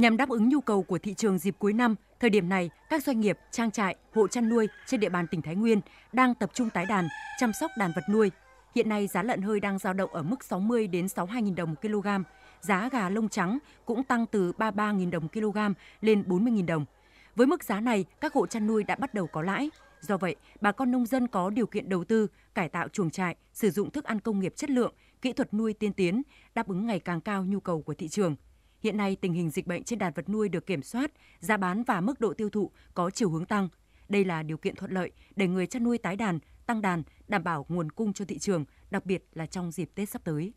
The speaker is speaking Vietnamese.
Nhằm đáp ứng nhu cầu của thị trường dịp cuối năm, thời điểm này, các doanh nghiệp, trang trại, hộ chăn nuôi trên địa bàn tỉnh Thái Nguyên đang tập trung tái đàn, chăm sóc đàn vật nuôi. Hiện nay giá lợn hơi đang dao động ở mức 60 đến 62.000 đồng kg. Giá gà lông trắng cũng tăng từ 33.000 đồng kg lên 40.000 đồng. Với mức giá này, các hộ chăn nuôi đã bắt đầu có lãi. Do vậy, bà con nông dân có điều kiện đầu tư, cải tạo chuồng trại, sử dụng thức ăn công nghiệp chất lượng, kỹ thuật nuôi tiên tiến, đáp ứng ngày càng cao nhu cầu của thị trường – Hiện nay, tình hình dịch bệnh trên đàn vật nuôi được kiểm soát, giá bán và mức độ tiêu thụ có chiều hướng tăng. Đây là điều kiện thuận lợi để người chăn nuôi tái đàn, tăng đàn, đảm bảo nguồn cung cho thị trường, đặc biệt là trong dịp Tết sắp tới.